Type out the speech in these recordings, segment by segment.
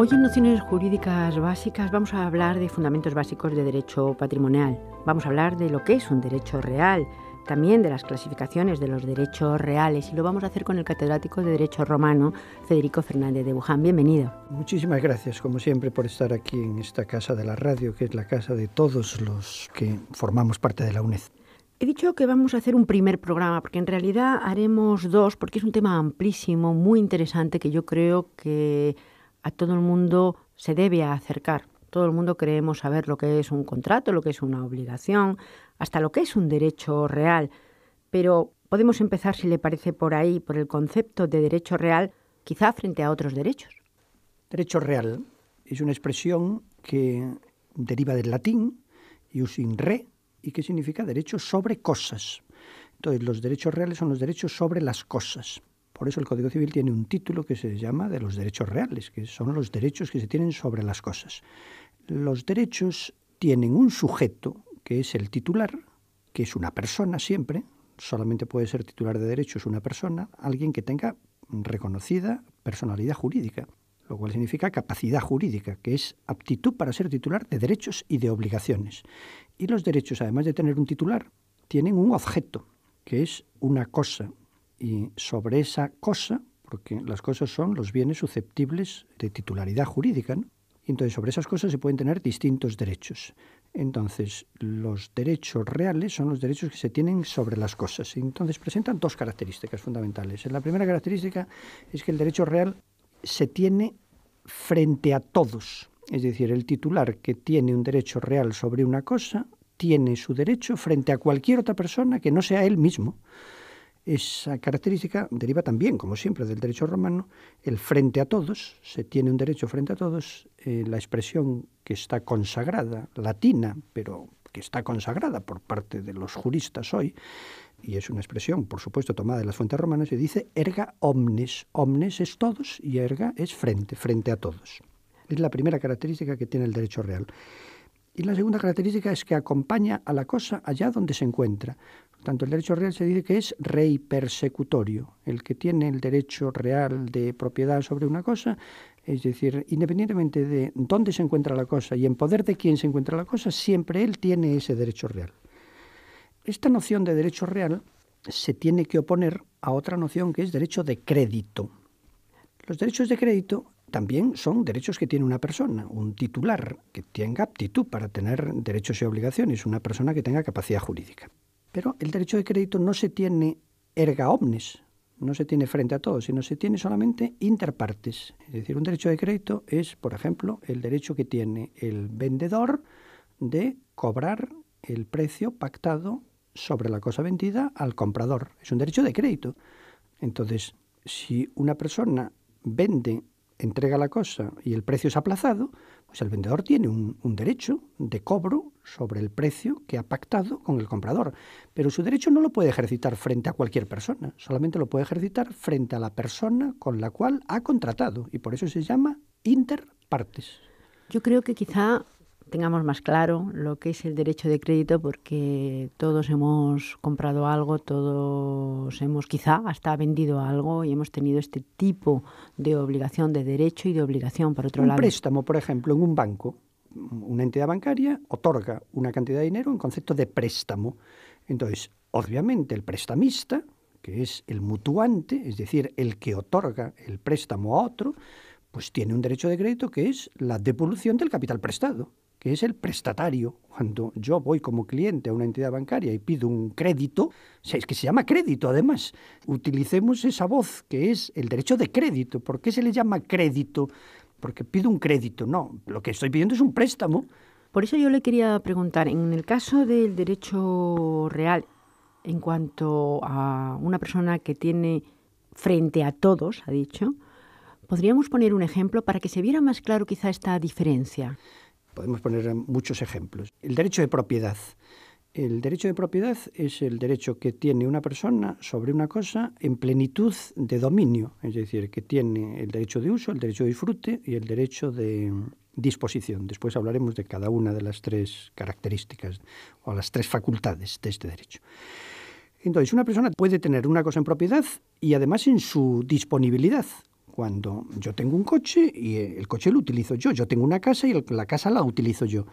Hoy en Nociones Jurídicas Básicas vamos a hablar de fundamentos básicos de derecho patrimonial. Vamos a hablar de lo que es un derecho real, también de las clasificaciones de los derechos reales y lo vamos a hacer con el catedrático de Derecho Romano, Federico Fernández de Buján. Bienvenido. Muchísimas gracias, como siempre, por estar aquí en esta casa de la radio, que es la casa de todos los que formamos parte de la UNED. He dicho que vamos a hacer un primer programa, porque en realidad haremos dos, porque es un tema amplísimo, muy interesante, que yo creo que a todo el mundo se debe acercar. Todo el mundo creemos saber lo que es un contrato, lo que es una obligación, hasta lo que es un derecho real. Pero podemos empezar, si le parece, por ahí, por el concepto de derecho real, quizá frente a otros derechos. Derecho real es una expresión que deriva del latín, ius in re, y que significa derecho sobre cosas. Entonces, los derechos reales son los derechos sobre las cosas. Por eso el Código Civil tiene un título que se llama de los derechos reales, que son los derechos que se tienen sobre las cosas. Los derechos tienen un sujeto, que es el titular, que es una persona siempre, solamente puede ser titular de derechos una persona, alguien que tenga reconocida personalidad jurídica, lo cual significa capacidad jurídica, que es aptitud para ser titular de derechos y de obligaciones. Y los derechos, además de tener un titular, tienen un objeto, que es una cosa, y sobre esa cosa, porque las cosas son los bienes susceptibles de titularidad jurídica, Entonces, sobre esas cosas se pueden tener distintos derechos. Entonces, los derechos reales son los derechos que se tienen sobre las cosas. Entonces, presentan dos características fundamentales. La primera característica es que el derecho real se tiene frente a todos. Es decir, el titular que tiene un derecho real sobre una cosa tiene su derecho frente a cualquier otra persona que no sea él mismo. Esa característica deriva también, como siempre, del derecho romano, el frente a todos, se tiene un derecho frente a todos, eh, la expresión que está consagrada, latina, pero que está consagrada por parte de los juristas hoy, y es una expresión, por supuesto, tomada de las fuentes romanas, y dice erga omnes. Omnes es todos y erga es frente, frente a todos. Es la primera característica que tiene el derecho real. Y la segunda característica es que acompaña a la cosa allá donde se encuentra. Por tanto, el derecho real se dice que es rey persecutorio. El que tiene el derecho real de propiedad sobre una cosa, es decir, independientemente de dónde se encuentra la cosa y en poder de quién se encuentra la cosa, siempre él tiene ese derecho real. Esta noción de derecho real se tiene que oponer a otra noción que es derecho de crédito. Los derechos de crédito también son derechos que tiene una persona, un titular que tenga aptitud para tener derechos y obligaciones, una persona que tenga capacidad jurídica. Pero el derecho de crédito no se tiene erga omnes, no se tiene frente a todos, sino se tiene solamente interpartes. Es decir, un derecho de crédito es, por ejemplo, el derecho que tiene el vendedor de cobrar el precio pactado sobre la cosa vendida al comprador. Es un derecho de crédito. Entonces, si una persona vende entrega la cosa y el precio es aplazado, pues el vendedor tiene un, derecho de cobro sobre el precio que ha pactado con el comprador. Pero su derecho no lo puede ejercitar frente a cualquier persona, solamente lo puede ejercitar frente a la persona con la cual ha contratado. Y por eso se llama inter partes. Yo creo que quizá tengamos más claro lo que es el derecho de crédito porque todos hemos comprado algo, todos hemos quizá hasta vendido algo y hemos tenido este tipo de obligación de derecho y de obligación por otro lado. Un préstamo, por ejemplo, en un banco, una entidad bancaria otorga una cantidad de dinero en concepto de préstamo. Entonces, obviamente el prestamista, que es el mutuante, es decir, el que otorga el préstamo a otro, pues tiene un derecho de crédito que es la devolución del capital prestado que es el prestatario. Cuando yo voy como cliente a una entidad bancaria y pido un crédito, es que se llama crédito además. Utilicemos esa voz que es el derecho de crédito. ¿Por qué se le llama crédito? Porque pido un crédito. No, lo que estoy pidiendo es un préstamo. Por eso yo le quería preguntar, en el caso del derecho real, en cuanto a una persona que tiene frente a todos, ha dicho, ¿podríamos poner un ejemplo para que se viera más claro quizá esta diferencia? Podemos poner muchos ejemplos. El derecho de propiedad. El derecho de propiedad es el derecho que tiene una persona sobre una cosa en plenitud de dominio, es decir, que tiene el derecho de uso, el derecho de disfrute y el derecho de disposición. Después hablaremos de cada una de las tres características o las tres facultades de este derecho. Entonces, una persona puede tener una cosa en propiedad y además en su disponibilidad cuando yo tengo un coche y eh, el coche lo utilizo yo, yo tengo una casa y la casa la utilizo yo.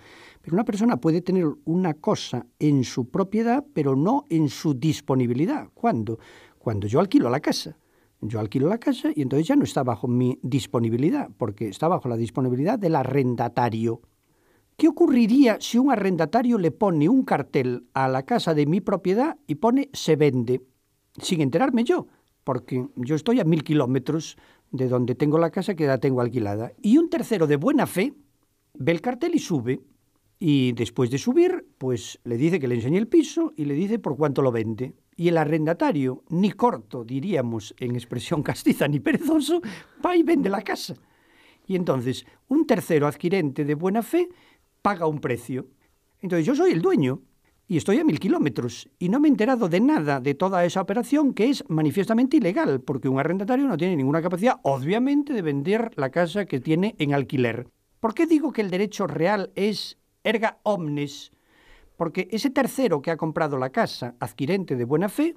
Pero una persona puede tener una cosa en su propiedad, pero no en su disponibilidad. ¿Cuándo? Cuando yo alquilo la casa. Yo alquilo la casa y entonces ya no está bajo mi disponibilidad, porque está bajo la disponibilidad del arrendatario. ¿Qué ocurriría si un arrendatario le pone un cartel a la casa de mi propiedad y pone se vende? Sin enterarme yo porque yo estoy a mil kilómetros de donde tengo la casa que la tengo alquilada. Y un tercero de buena fe ve el cartel y sube. Y después de subir, pues le dice que le enseñe el piso y le dice por cuánto lo vende. Y el arrendatario, ni corto, diríamos en expresión castiza, ni perezoso, va y vende la casa. Y entonces, un tercero adquirente de buena fe paga un precio. Entonces, yo soy el dueño, y estoy a mil kilómetros y no me he enterado de nada de toda esa operación que es manifiestamente ilegal, porque un arrendatario no tiene ninguna capacidad, obviamente, de vender la casa que tiene en alquiler. ¿Por qué digo que el derecho real es erga omnes? Porque ese tercero que ha comprado la casa, adquirente de buena fe,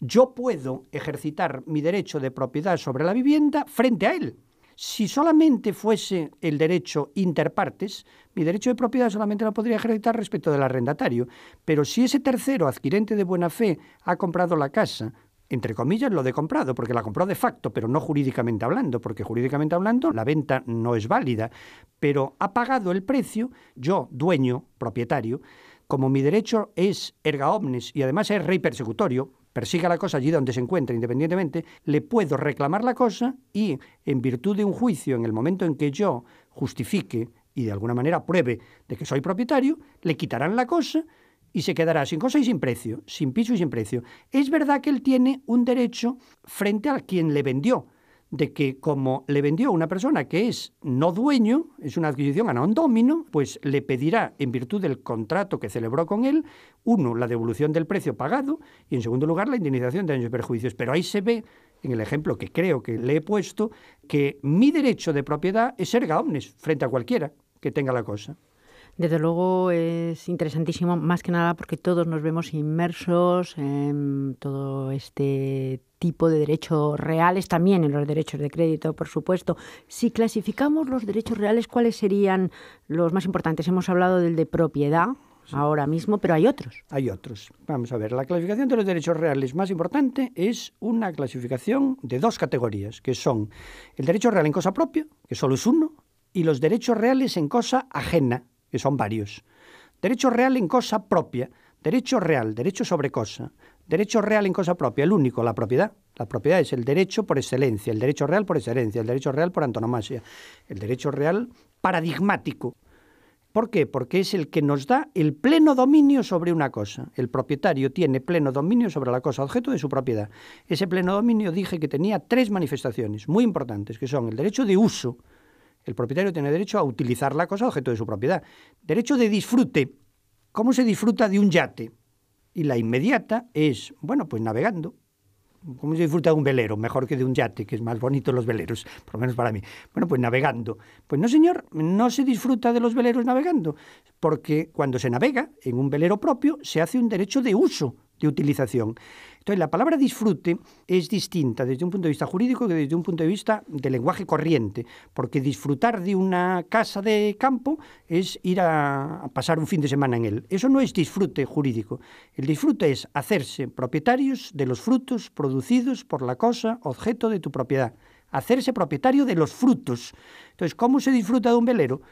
yo puedo ejercitar mi derecho de propiedad sobre la vivienda frente a él. Si solamente fuese el derecho interpartes, mi derecho de propiedad solamente lo podría ejercitar respecto del arrendatario. Pero si ese tercero adquirente de buena fe ha comprado la casa, entre comillas, lo de comprado, porque la compró de facto, pero no jurídicamente hablando, porque jurídicamente hablando la venta no es válida, pero ha pagado el precio, yo, dueño, propietario, como mi derecho es erga omnes y además es rey persecutorio, persiga la cosa allí donde se encuentra independientemente, le puedo reclamar la cosa y, en virtud de un juicio, en el momento en que yo justifique y de alguna manera pruebe de que soy propietario, le quitarán la cosa y se quedará sin cosa y sin precio, sin piso y sin precio. Es verdad que él tiene un derecho frente a quien le vendió, de que como le vendió a una persona que es no dueño, es una adquisición a non domino, pues le pedirá, en virtud del contrato que celebró con él, uno, la devolución del precio pagado y, en segundo lugar, la indemnización de daños y perjuicios. Pero ahí se ve, en el ejemplo que creo que le he puesto, que mi derecho de propiedad es ser omnes frente a cualquiera que tenga la cosa. Desde luego es interesantísimo, más que nada porque todos nos vemos inmersos en todo este tipo de derechos reales, también en los derechos de crédito, por supuesto. Si clasificamos los derechos reales, ¿cuáles serían los más importantes? Hemos hablado del de propiedad, ahora mismo, pero hay otros. Hay otros. Vamos a ver, la clasificación de los derechos reales más importante es una clasificación de dos categorías, que son el derecho real en cosa propia, que solo es uno, y los derechos reales en cosa ajena, que son varios. Derecho real en cosa propia, derecho real, derecho sobre cosa, Derecho real en cosa propia, el único, la propiedad. La propiedad es el derecho por excelencia, el derecho real por excelencia, el derecho real por antonomasia, el derecho real paradigmático. ¿Por qué? Porque es el que nos da el pleno dominio sobre una cosa. El propietario tiene pleno dominio sobre la cosa, objeto de su propiedad. Ese pleno dominio dije que tenía tres manifestaciones muy importantes, que son el derecho de uso. El propietario tiene derecho a utilizar la cosa, objeto de su propiedad. Derecho de disfrute. ¿Cómo se disfruta de un yate? Y la inmediata es, bueno, pues navegando. ¿Cómo se disfruta de un velero? Mejor que de un yate, que es más bonito los veleros, por lo menos para mí. Bueno, pues navegando. Pues no, señor, no se disfruta de los veleros navegando, porque cuando se navega en un velero propio se hace un derecho de uso de utilización. Entonces, la palabra disfrute es distinta desde un punto de vista jurídico que desde un punto de vista de lenguaje corriente, porque disfrutar de una casa de campo es ir a, pasar un fin de semana en él. Eso no es disfrute jurídico. El disfrute es hacerse propietarios de los frutos producidos por la cosa objeto de tu propiedad. Hacerse propietario de los frutos. Entonces, ¿cómo se disfruta de un velero?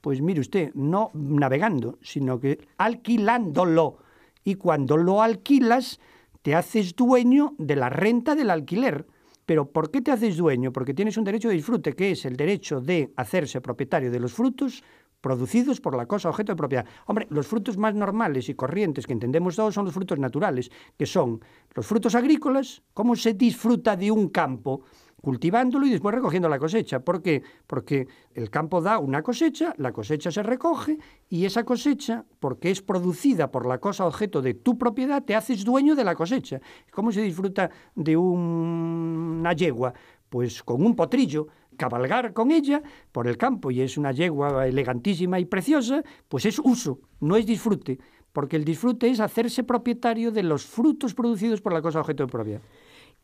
Pues mire usted, no navegando, sino que alquilándolo y cuando lo alquilas te haces dueño de la renta del alquiler. Pero ¿por qué te haces dueño? Porque tienes un derecho de disfrute, que es el derecho de hacerse propietario de los frutos producidos por la cosa objeto de propiedad. Hombre, los frutos más normales y corrientes que entendemos todos son los frutos naturales, que son los frutos agrícolas, cómo se disfruta de un campo, cultivándolo y después recogiendo la cosecha. ¿Por qué? Porque el campo da una cosecha, la cosecha se recoge y esa cosecha, porque es producida por la cosa objeto de tu propiedad, te haces dueño de la cosecha. ¿Cómo se disfruta de una yegua? Pues con un potrillo, cabalgar con ella por el campo y es una yegua elegantísima y preciosa, pues es uso, no es disfrute, porque el disfrute es hacerse propietario de los frutos producidos por la cosa objeto de propiedad.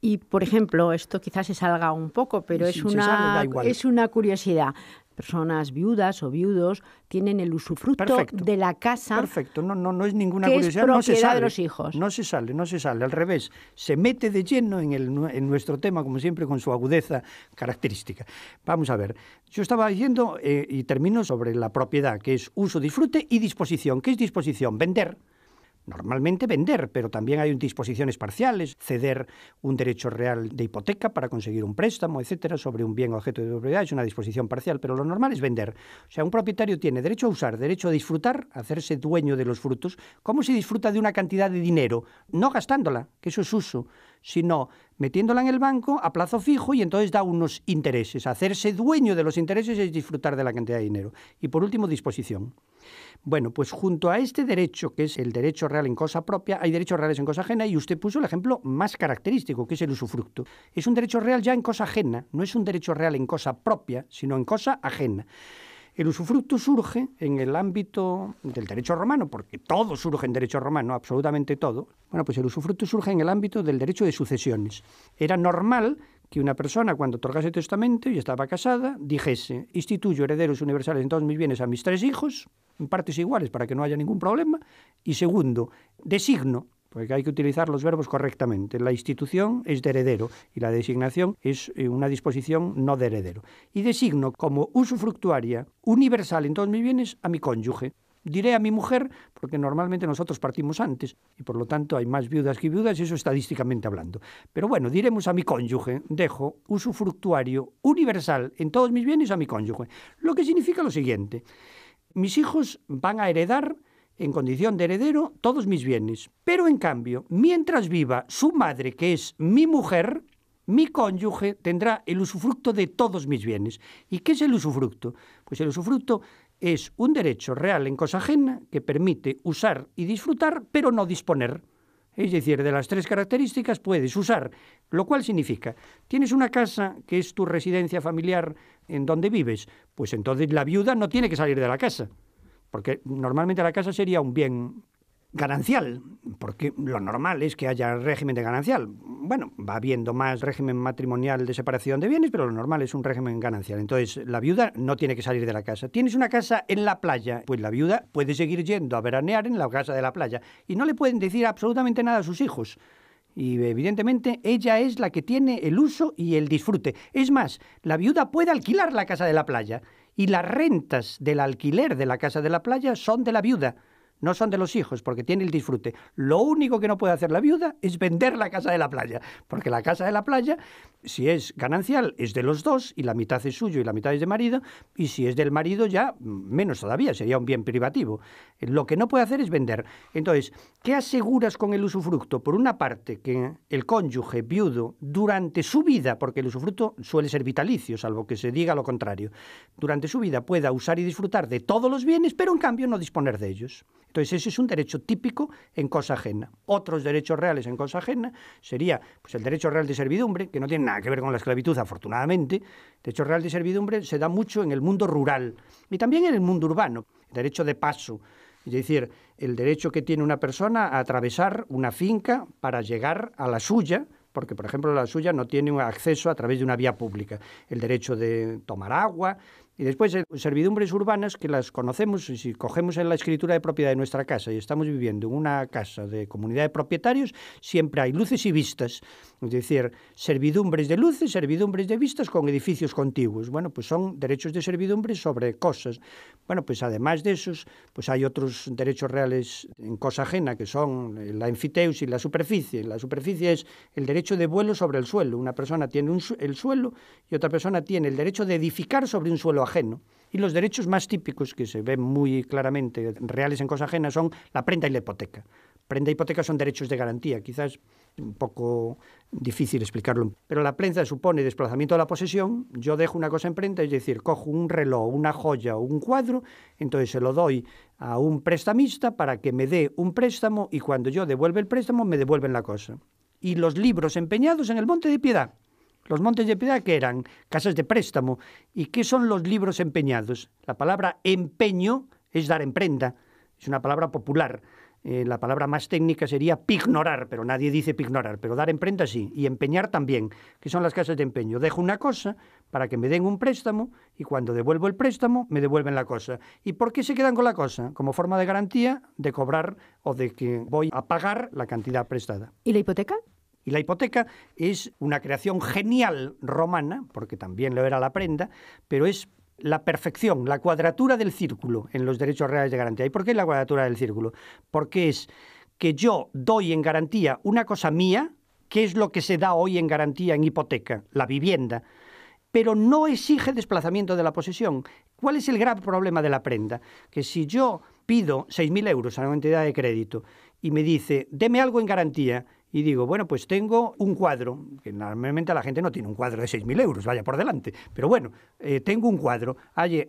Y, por ejemplo, esto quizás se salga un poco, pero es, una, es una curiosidad personas viudas o viudos tienen el usufructo de la casa. Perfecto, no, no, no es ninguna curiosidad, no se sale. De los hijos. No se sale, no se sale, al revés, se mete de lleno en, el, nuestro tema, como siempre, con su agudeza característica. Vamos a ver, yo estaba diciendo, eh, y termino sobre la propiedad, que es uso, disfrute y disposición. ¿Qué es disposición? Vender normalmente vender, pero también hay disposiciones parciales, ceder un derecho real de hipoteca para conseguir un préstamo, etcétera, sobre un bien objeto de propiedad, es una disposición parcial, pero lo normal es vender. O sea, un propietario tiene derecho a usar, derecho a disfrutar, hacerse dueño de los frutos, como se disfruta de una cantidad de dinero, no gastándola, que eso es uso sino metiéndola en el banco a plazo fijo y entonces da unos intereses. Hacerse dueño de los intereses es disfrutar de la cantidad de dinero. Y por último, disposición. Bueno, pues junto a este derecho, que es el derecho real en cosa propia, hay derechos reales en cosa ajena y usted puso el ejemplo más característico, que es el usufructo. Es un derecho real ya en cosa ajena, no es un derecho real en cosa propia, sino en cosa ajena. El usufructo surge en el ámbito del derecho romano, porque todo surge en derecho romano, absolutamente todo. Bueno, pues el usufructo surge en el ámbito del derecho de sucesiones. Era normal que una persona cuando otorgase testamento y estaba casada dijese, instituyo herederos universales en todos mis bienes a mis tres hijos, en partes iguales para que no haya ningún problema, y segundo, designo porque hay que utilizar los verbos correctamente. La institución es de heredero y la designación es eh, una disposición no de heredero. Y designo como usufructuaria universal en todos mis bienes a mi cónyuge. Diré a mi mujer, porque normalmente nosotros partimos antes y por lo tanto hay más viudas que viudas, eso estadísticamente hablando. Pero bueno, diremos a mi cónyuge, dejo usufructuario universal en todos mis bienes a mi cónyuge. Lo que significa lo siguiente, mis hijos van a heredar en condición de heredero todos mis bienes. Pero en cambio, mientras viva su madre, que es mi mujer, mi cónyuge tendrá el usufructo de todos mis bienes. ¿Y qué es el usufructo? Pues el usufructo es un derecho real en cosa ajena que permite usar y disfrutar, pero no disponer. Es decir, de las tres características puedes usar, lo cual significa, tienes una casa que es tu residencia familiar en donde vives, pues entonces la viuda no tiene que salir de la casa porque normalmente la casa sería un bien ganancial, porque lo normal es que haya régimen de ganancial. Bueno, va habiendo más régimen matrimonial de separación de bienes, pero lo normal es un régimen ganancial. Entonces, la viuda no tiene que salir de la casa. Tienes una casa en la playa, pues la viuda puede seguir yendo a veranear en la casa de la playa y no le pueden decir absolutamente nada a sus hijos. Y evidentemente ella es la que tiene el uso y el disfrute. Es más, la viuda puede alquilar la casa de la playa y las rentas del alquiler de la casa de la playa son de la viuda, no son de los hijos, porque tiene el disfrute. Lo único que no puede hacer la viuda es vender la casa de la playa, porque la casa de la playa, si es ganancial, es de los dos, y la mitad es suyo y la mitad es de marido, y si es del marido ya, mm, menos todavía, sería un bien privativo. Lo que no puede hacer es vender. Entonces, ¿qué aseguras con el usufructo? Por una parte, que el cónyuge viudo, durante su vida, porque el usufructo suele ser vitalicio, salvo que se diga lo contrario, durante su vida pueda usar y disfrutar de todos los bienes, pero en cambio no disponer de ellos. Entonces, ese es un derecho típico en cosa ajena. Otros derechos reales en cosa ajena sería pues, el derecho real de servidumbre, que no tiene nada que ver con la esclavitud, afortunadamente. El derecho real de servidumbre se da mucho en el mundo rural y también en el mundo urbano. El derecho de paso, es decir, el derecho que tiene una persona a atravesar una finca para llegar a la suya, porque, por ejemplo, la suya no tiene acceso a través de una vía pública. El derecho de tomar agua, y después, eh, servidumbres urbanas que las conocemos, y si cogemos en la escritura de propiedad de nuestra casa y estamos viviendo en una casa de comunidad de propietarios, siempre hay luces y vistas. Es decir, servidumbres de luces, servidumbres de vistas con edificios contiguos. Bueno, pues son derechos de servidumbre sobre cosas. Bueno, pues además de esos, pues hay otros derechos reales en cosa ajena, que son la enfiteus y la superficie. La superficie es el derecho de vuelo sobre el suelo. Una persona tiene el suelo y otra persona tiene el derecho de edificar sobre un suelo ajeno. Y los derechos más típicos que se ven muy claramente reales en cosa ajena son la prenda y la hipoteca. Prenda y e hipoteca son derechos de garantía, quizás un poco difícil explicarlo. Pero la prenda supone desplazamiento de la posesión. Yo dejo una cosa en prenda, es decir, cojo un reloj, una joya o un cuadro, entonces se lo doy a un prestamista para que me dé un préstamo y cuando yo devuelve el préstamo me devuelven la cosa. Y los libros empeñados en el Monte de Piedad. Los montes de piedad que eran casas de préstamo. ¿Y qué son los libros empeñados? La palabra empeño es dar emprenda, es una palabra popular. Eh, la palabra más técnica sería pignorar, pero nadie dice pignorar, pero dar emprenda sí, y empeñar también, ¿qué son las casas de empeño. Dejo una cosa para que me den un préstamo y cuando devuelvo el préstamo me devuelven la cosa. ¿Y por qué se quedan con la cosa? Como forma de garantía de cobrar o de que voy a pagar la cantidad prestada. ¿Y la hipoteca? Y la hipoteca es una creación genial romana, porque también lo era la prenda, pero es la perfección, la cuadratura del círculo en los derechos reales de garantía. ¿Y por qué la cuadratura del círculo? Porque es que yo doy en garantía una cosa mía, que es lo que se da hoy en garantía en hipoteca, la vivienda, pero no exige desplazamiento de la posesión. ¿Cuál es el grave problema de la prenda? Que si yo pido 6.000 euros a una entidad de crédito y me dice, deme algo en garantía, y digo, bueno, pues tengo un cuadro, que normalmente la gente no tiene un cuadro de 6.000 euros, vaya por delante, pero bueno, eh, tengo un cuadro,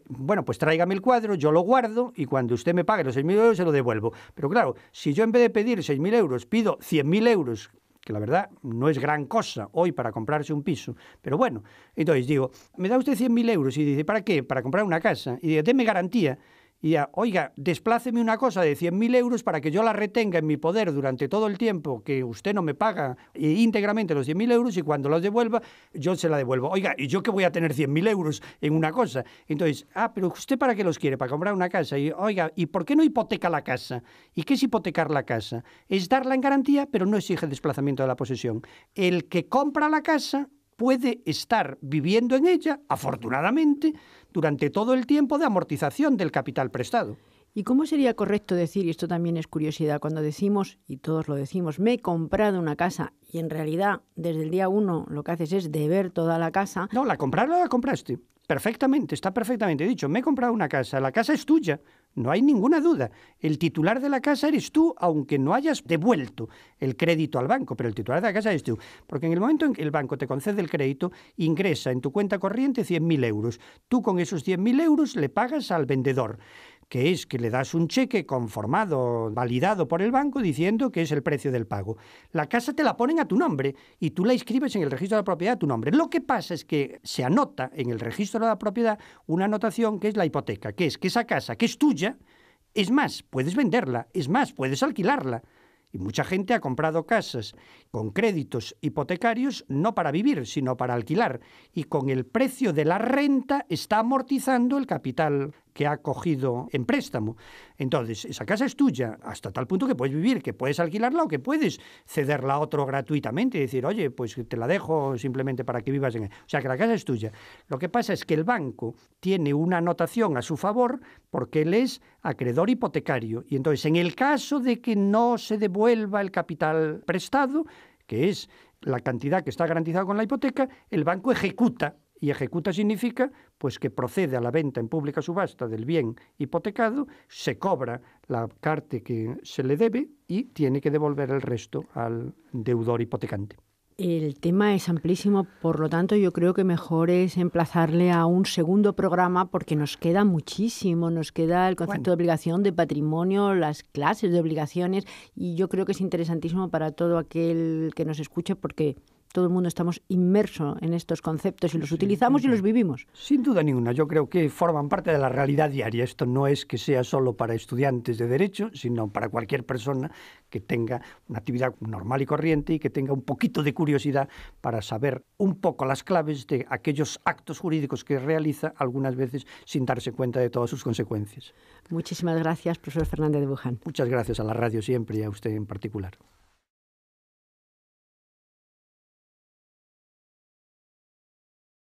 bueno, pues tráigame el cuadro, yo lo guardo y cuando usted me pague los 6.000 euros se lo devuelvo. Pero claro, si yo en vez de pedir 6.000 euros pido 100.000 euros, que la verdad no es gran cosa hoy para comprarse un piso, pero bueno, entonces digo, me da usted 100.000 euros y dice, ¿para qué? Para comprar una casa. Y dice, deme garantía y, oiga, despláceme una cosa de 100.000 euros para que yo la retenga en mi poder durante todo el tiempo que usted no me paga eh, íntegramente los 100.000 euros y cuando los devuelva, yo se la devuelvo. Oiga, ¿y yo qué voy a tener 100.000 euros en una cosa? Entonces, ah, pero ¿usted para qué los quiere? Para comprar una casa. Y, oiga, ¿y por qué no hipoteca la casa? ¿Y qué es hipotecar la casa? Es darla en garantía, pero no exige desplazamiento de la posesión. El que compra la casa puede estar viviendo en ella, afortunadamente, durante todo el tiempo de amortización del capital prestado. ¿Y cómo sería correcto decir, y esto también es curiosidad, cuando decimos, y todos lo decimos, me he comprado una casa, y en realidad desde el día uno lo que haces es deber toda la casa? No, la compraron la compraste. Perfectamente, está perfectamente dicho. Me he comprado una casa, la casa es tuya, no hay ninguna duda. El titular de la casa eres tú, aunque no hayas devuelto el crédito al banco, pero el titular de la casa eres tú. Porque en el momento en que el banco te concede el crédito, ingresa en tu cuenta corriente 100.000 euros. Tú con esos 100.000 euros le pagas al vendedor que es que le das un cheque conformado, validado por el banco, diciendo que es el precio del pago. La casa te la ponen a tu nombre y tú la inscribes en el registro de la propiedad a tu nombre. Lo que pasa es que se anota en el registro de la propiedad una anotación que es la hipoteca, que es que esa casa, que es tuya, es más, puedes venderla, es más, puedes alquilarla. Y mucha gente ha comprado casas con créditos hipotecarios no para vivir, sino para alquilar. Y con el precio de la renta está amortizando el capital que ha cogido en préstamo. Entonces, esa casa es tuya hasta tal punto que puedes vivir, que puedes alquilarla o que puedes cederla a otro gratuitamente y decir, oye, pues te la dejo simplemente para que vivas en ella. O sea, que la casa es tuya. Lo que pasa es que el banco tiene una anotación a su favor porque él es acreedor hipotecario. Y entonces, en el caso de que no se devuelva el capital prestado, que es la cantidad que está garantizada con la hipoteca, el banco ejecuta y ejecuta significa pues que procede a la venta en pública subasta del bien hipotecado, se cobra la carte que se le debe y tiene que devolver el resto al deudor hipotecante. El tema es amplísimo, por lo tanto yo creo que mejor es emplazarle a un segundo programa porque nos queda muchísimo, nos queda el concepto de obligación de patrimonio, las clases de obligaciones y yo creo que es interesantísimo para todo aquel que nos escuche porque todo el mundo estamos inmerso en estos conceptos y los utilizamos y los vivimos. Sin duda ninguna, yo creo que forman parte de la realidad diaria. Esto no es que sea solo para estudiantes de derecho, sino para cualquier persona que tenga una actividad normal y corriente y que tenga un poquito de curiosidad para saber un poco las claves de aquellos actos jurídicos que realiza algunas veces sin darse cuenta de todas sus consecuencias. Muchísimas gracias, profesor Fernández de Buján. Muchas gracias a la radio siempre y a usted en particular.